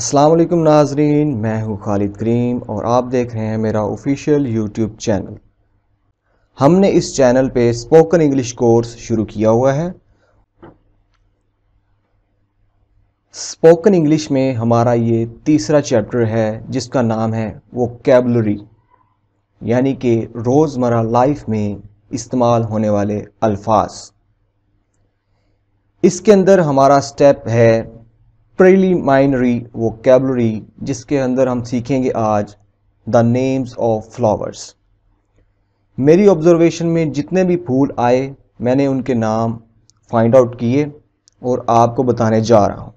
अस्सलाम वालेकुम नाजरीन मैं हूँ खालिद करीम और आप देख रहे हैं मेरा ऑफिशियल यूट्यूब चैनल हमने इस चैनल पे स्पोकन इंग्लिश कोर्स शुरू किया हुआ है स्पोकन इंग्लिश में हमारा ये तीसरा चैप्टर है जिसका नाम है वो कैबलरी यानी कि रोज़मर्रा लाइफ में इस्तेमाल होने वाले अल्फाज इसके अंदर हमारा स्टेप है वो वोकेबलरी जिसके अंदर हम सीखेंगे आज द नेम्स ऑफ फ्लावर्स मेरी ऑब्जर्वेशन में जितने भी फूल आए मैंने उनके नाम फाइंड आउट किए और आपको बताने जा रहा हूँ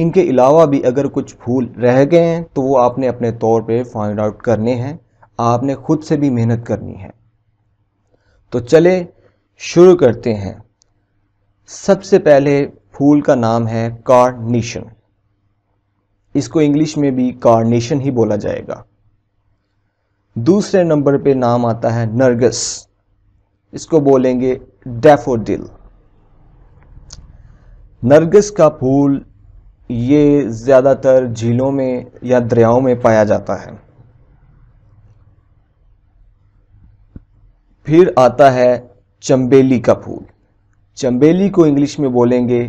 इनके अलावा भी अगर कुछ फूल रह गए हैं तो वो आपने अपने तौर पे फाइंड आउट करने हैं आपने खुद से भी मेहनत करनी है तो चले शुरू करते हैं सबसे पहले फूल का नाम है कार्नेशन इसको इंग्लिश में भी कार्नेशन ही बोला जाएगा दूसरे नंबर पे नाम आता है नरगस इसको बोलेंगे डेफोडिल नरगस का फूल ये ज़्यादातर झीलों में या दरियाओं में पाया जाता है फिर आता है चंबेली का फूल चंबेली को इंग्लिश में बोलेंगे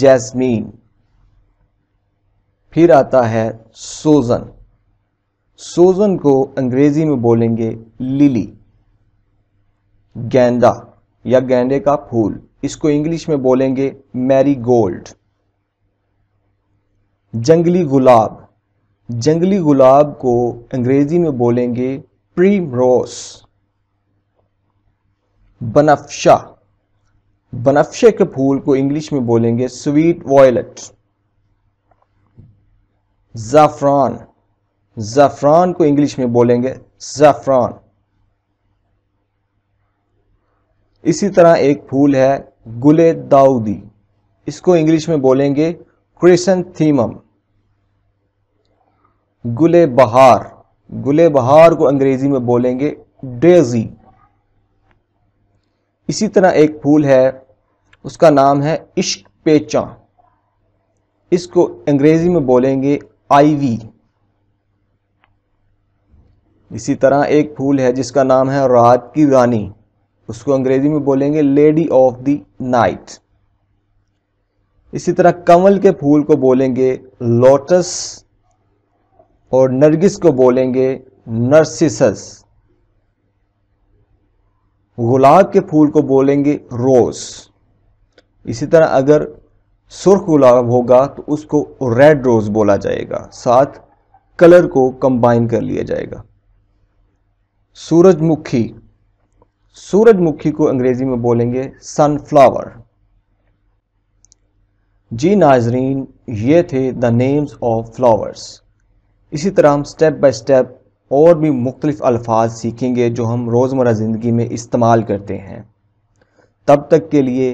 जैस्मीन फिर आता है सोजन सोजन को अंग्रेज़ी में बोलेंगे लिली गेंदा या गेंदे का फूल इसको इंग्लिश में बोलेंगे मैरी गोल्ड जंगली गुलाब जंगली गुलाब को अंग्रेज़ी में बोलेंगे प्रीम रोस बनफशा बनफ्शे के फूल को इंग्लिश में बोलेंगे स्वीट वॉयलेट ज़ाफ़रान ज़ाफ़रान को इंग्लिश में बोलेंगे ज़ाफ़रान इसी तरह एक फूल है गुले दाऊदी इसको इंग्लिश में बोलेंगे क्रिसनथीमम गुले बहार गुले बहार को अंग्रेज़ी में बोलेंगे डेजी इसी तरह एक फूल है उसका नाम है इश्क पेचा इसको अंग्रेज़ी में बोलेंगे आईवी इसी तरह एक फूल है जिसका नाम है रात की रानी उसको अंग्रेज़ी में बोलेंगे लेडी ऑफ द नाइट इसी तरह कमल के फूल को बोलेंगे लोटस और नरगिस को बोलेंगे नर्सिसस गुलाब के फूल को बोलेंगे रोज़ इसी तरह अगर सुर्ख गुलाब होगा तो उसको रेड रोज़ बोला जाएगा साथ कलर को कंबाइन कर लिया जाएगा सूरजमुखी सूरजमुखी को अंग्रेज़ी में बोलेंगे सनफ्लावर जी नाजरीन ये थे द नेम्स ऑफ फ्लावर्स इसी तरह हम स्टेप बाय स्टेप और भी मुख्तलिफ़ अल्फाज सीखेंगे जो हम रोज़मर्रा ज़िंदगी में इस्तेमाल करते हैं तब तक के लिए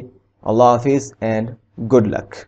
अल्लाह हाफिज़ एंड गुड लक